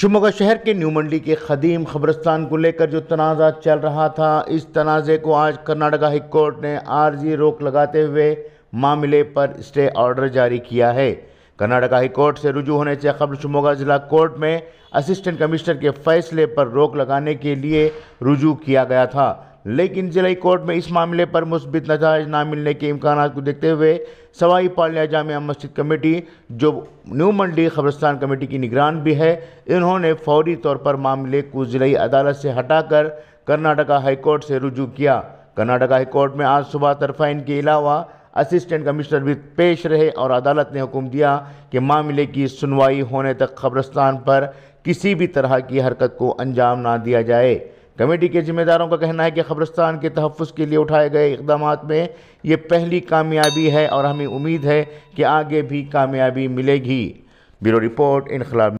शिमोगा शहर के न्यू मंडी के खदीम खबरस्तान को लेकर जो तनाज़ा चल रहा था इस तनाज़े को आज कर्नाटका हाईकोर्ट ने आरजी रोक लगाते हुए मामले पर स्टे ऑर्डर जारी किया है कर्नाटका हाईकोर्ट से रुजू होने से खबर शिमोगा जिला कोर्ट में असिस्टेंट कमिश्नर के फैसले पर रोक लगाने के लिए रुजू किया गया था लेकिन जिला कोर्ट में इस मामले पर मुस्बित नजायज ना मिलने के इम्कान को देखते हुए सवाई पालिया जामिया मस्जिद कमेटी जो न्यू मंडी खबरस्तान कमेटी की निगरान भी है इन्होंने फौरी तौर पर मामले को जिले अदालत से हटाकर कर्नाटका हाईकोर्ट से रुजू किया कर्नाटका हाईकोर्ट में आज सुबह तरफाइन के अलावा असिस्टेंट कमिश्नर भी पेश रहे और अदालत ने हुक्म दिया कि मामले की सुनवाई होने तक खबरस्तान पर किसी भी तरह की हरकत को अंजाम ना दिया जाए कमेटी के जिम्मेदारों का कहना है कि कब्रस्तान के तहफ़ के लिए उठाए गए इकदाम में ये पहली कामयाबी है और हमें उम्मीद है कि आगे भी कामयाबी मिलेगी ब्यूरो रिपोर्ट इनकलाब